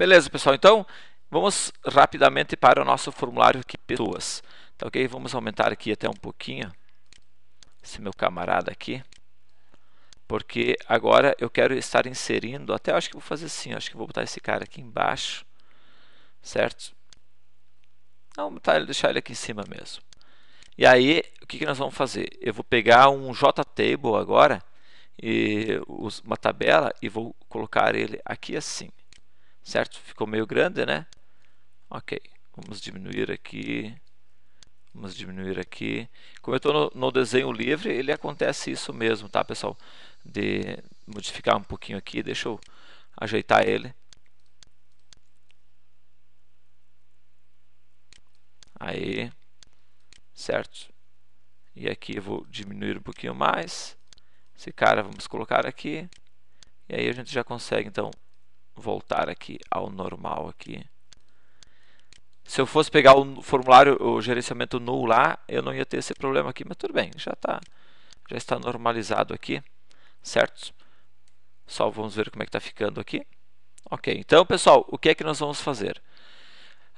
Beleza, pessoal. Então, vamos rapidamente para o nosso formulário aqui, pessoas. Tá ok? Vamos aumentar aqui até um pouquinho esse meu camarada aqui. Porque agora eu quero estar inserindo, até acho que vou fazer assim, acho que vou botar esse cara aqui embaixo, certo? Não, tá, deixar ele aqui em cima mesmo. E aí, o que, que nós vamos fazer? Eu vou pegar um JTable agora, e uma tabela, e vou colocar ele aqui assim certo? Ficou meio grande, né? Ok, vamos diminuir aqui. Vamos diminuir aqui. Como eu estou no, no, desenho livre, ele acontece isso mesmo, tá, pessoal? De modificar um pouquinho aqui, deixa eu ajeitar ele. Aí, certo? E aqui eu vou diminuir um pouquinho mais. Esse cara vamos colocar aqui. E aí a gente já consegue, então, voltar aqui ao normal aqui. Se eu fosse pegar o formulário, o gerenciamento null lá, eu não ia ter esse problema aqui, mas tudo bem, já tá, já está normalizado aqui, certo? Só vamos ver como é que está ficando aqui. Ok, então pessoal, o que é que nós vamos fazer?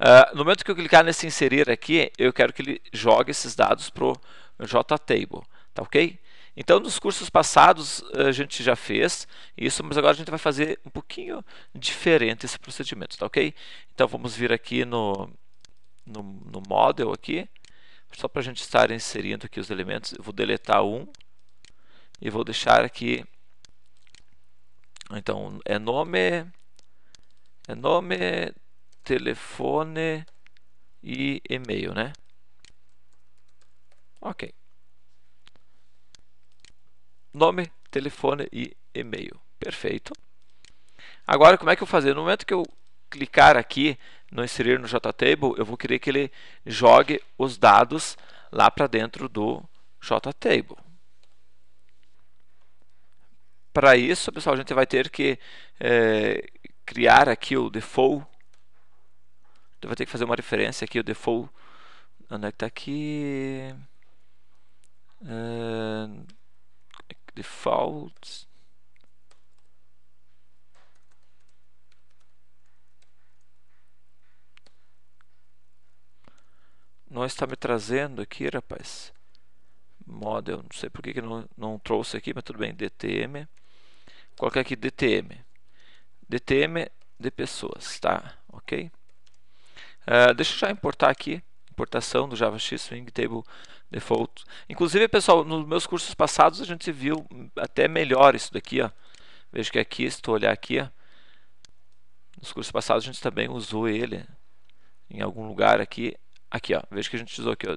Uh, no momento que eu clicar nesse inserir aqui, eu quero que ele jogue esses dados para o JTable, tá ok? Então, nos cursos passados eh, a gente já fez isso, mas agora a gente vai fazer um pouquinho diferente esse procedimento, tá ok? Então, vamos vir aqui no, no, no model aqui, só para a gente estar inserindo aqui os elementos. Eu vou deletar um e vou deixar aqui, então, é nome, é nome, telefone e e-mail, né? Ok nome, telefone e e-mail. Perfeito. Agora, como é que eu vou fazer? No momento que eu clicar aqui no inserir no JTable, eu vou querer que ele jogue os dados lá para dentro do JTable. Para isso, pessoal, a gente vai ter que é, criar aqui o default. Então, vai vou ter que fazer uma referência aqui, o default. Onde é que está aqui? É, default não está me trazendo aqui, rapaz. Model, não sei por que, não, não trouxe aqui, mas tudo bem. DTM. colocar é aqui DTM. DTM de pessoas, tá? Ok? Uh, deixa eu já importar aqui. Importação do JavaX Swing Table default. Inclusive, pessoal, nos meus cursos passados a gente viu até melhor isso daqui, ó. Vejo que aqui, se tu olhar aqui, ó, nos cursos passados a gente também usou ele em algum lugar aqui. Aqui, ó. Vejo que a gente usou aqui, ó.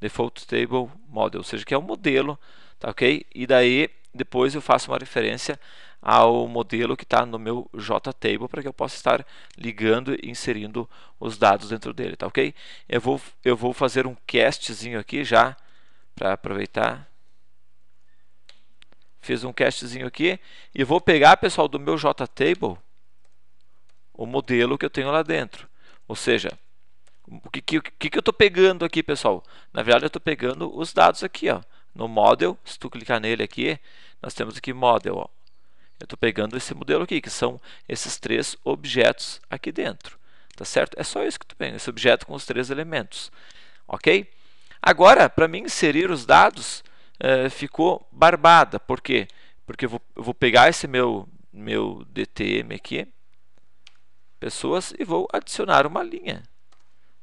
Default Table Model, ou seja, que é um modelo, tá ok? E daí depois eu faço uma referência ao modelo que está no meu JTable para que eu possa estar ligando e inserindo os dados dentro dele, tá ok? Eu vou, eu vou fazer um castzinho aqui já para aproveitar. Fiz um castzinho aqui e vou pegar, pessoal, do meu JTable o modelo que eu tenho lá dentro. Ou seja, o que, que, que eu estou pegando aqui, pessoal? Na verdade, eu estou pegando os dados aqui, ó no model, se tu clicar nele aqui, nós temos aqui model, ó. Eu estou pegando esse modelo aqui, que são esses três objetos aqui dentro, tá certo? É só isso que tu pega, esse objeto com os três elementos, ok? Agora, para mim inserir os dados, eh, ficou barbada, por quê? Porque eu vou, eu vou pegar esse meu, meu DTM aqui, pessoas, e vou adicionar uma linha,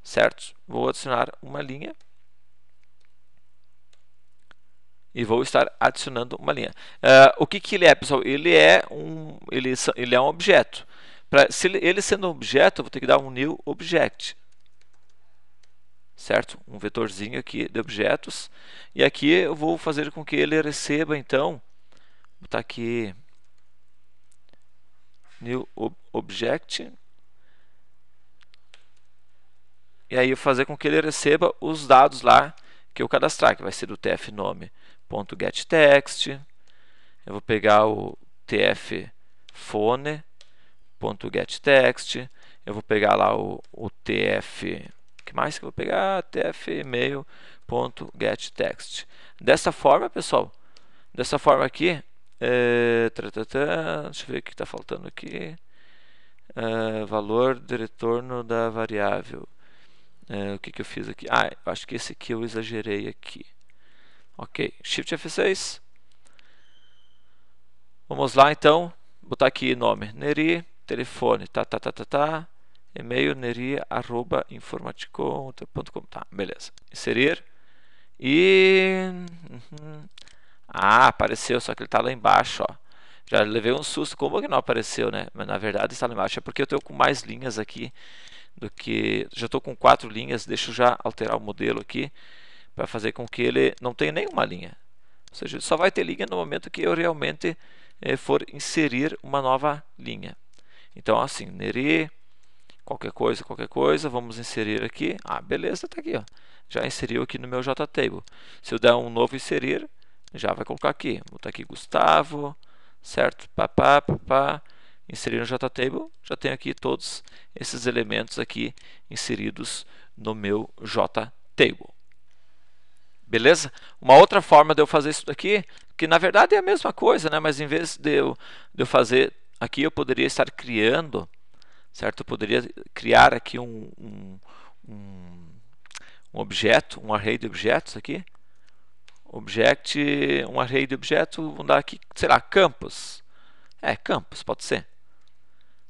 certo? Vou adicionar uma linha e vou estar adicionando uma linha. Uh, o que, que ele é, pessoal? Ele é um, ele, ele é um objeto. Pra, se ele, ele sendo um objeto, eu vou ter que dar um new object. Certo? Um vetorzinho aqui de objetos. E aqui eu vou fazer com que ele receba, então, vou botar aqui new ob object. E aí eu fazer com que ele receba os dados lá que eu cadastrar, que vai ser do TF nome getText, Eu vou pegar o tfPhone.gettext, Eu vou pegar lá o, o tf que mais que eu vou pegar? tfEmail.gettext. Dessa forma, pessoal, dessa forma aqui, é, deixa eu ver o que está faltando aqui. É, valor de retorno da variável. É, o que, que eu fiz aqui? Ah, eu acho que esse aqui eu exagerei aqui. Ok, Shift F6. Vamos lá então, botar aqui nome, Neri, telefone, tá, tá, tá, tá, tá, e-mail, neri, tá, beleza. Inserir e... Uhum. Ah, apareceu, só que ele está lá embaixo, ó. Já levei um susto, como que não apareceu, né? Mas na verdade está lá embaixo, é porque eu estou com mais linhas aqui do que... Já estou com quatro linhas, deixa eu já alterar o modelo aqui para fazer com que ele não tenha nenhuma linha. Ou seja, ele só vai ter linha no momento que eu realmente eh, for inserir uma nova linha. Então, assim, neri, qualquer coisa, qualquer coisa, vamos inserir aqui. Ah, beleza, está aqui. Ó. Já inseriu aqui no meu JTable. Se eu der um novo inserir, já vai colocar aqui. Vou botar aqui Gustavo, certo? Pá, pá, pá, pá. Inserir no JTable, já tenho aqui todos esses elementos aqui inseridos no meu JTable. Beleza? Uma outra forma de eu fazer isso daqui, que na verdade é a mesma coisa, né? mas em vez de eu, de eu fazer aqui, eu poderia estar criando, certo? Eu poderia criar aqui um, um, um, um objeto, um array de objetos aqui. Object, um array de objetos, vamos dar aqui, será campos. É, campos, pode ser.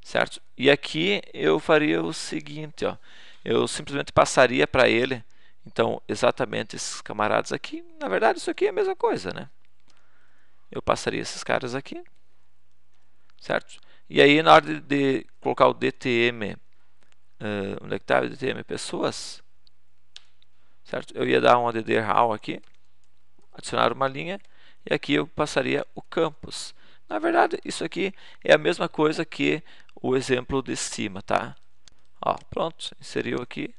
Certo? E aqui eu faria o seguinte, ó. Eu simplesmente passaria para ele então, exatamente esses camaradas aqui, na verdade, isso aqui é a mesma coisa, né? Eu passaria esses caras aqui, certo? E aí, na hora de, de colocar o DTM, uh, onde é que tá? DTM pessoas, certo? Eu ia dar um add how aqui, adicionar uma linha, e aqui eu passaria o campus. Na verdade, isso aqui é a mesma coisa que o exemplo de cima, tá? Ó, pronto, inseriu aqui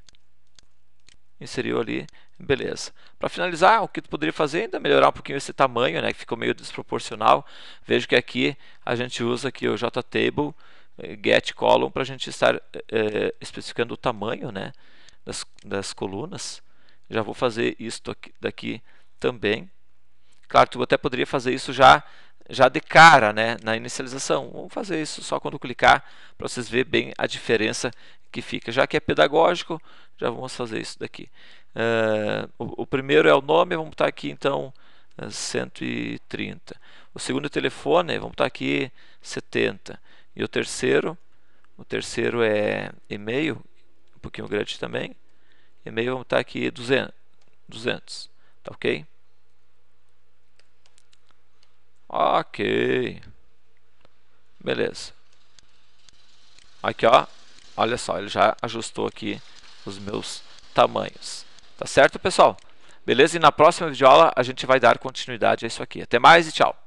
inseriu ali, beleza. Para finalizar, o que tu poderia fazer ainda melhorar um pouquinho esse tamanho, né, que ficou meio desproporcional. Vejo que aqui a gente usa aqui o JTable eh, get column para a gente estar é, especificando o tamanho, né, das, das colunas. Já vou fazer isso daqui também. Claro, tu até poderia fazer isso já já de cara, né, na inicialização. Vamos fazer isso só quando clicar para vocês verem bem a diferença que fica. Já que é pedagógico, já vamos fazer isso daqui. Eh, o, o, primeiro é o nome, vamos botar aqui então 130. Eh, o segundo é o telefone, vamos botar aqui 70. E o terceiro, o terceiro é e-mail, um pouquinho grande também. E-mail vamos botar aqui 200. 200 tá ok? Ok. Beleza. Aqui ó, Olha só, ele já ajustou aqui os meus tamanhos. Tá certo, pessoal? Beleza? E na próxima videoaula a gente vai dar continuidade a isso aqui. Até mais e tchau!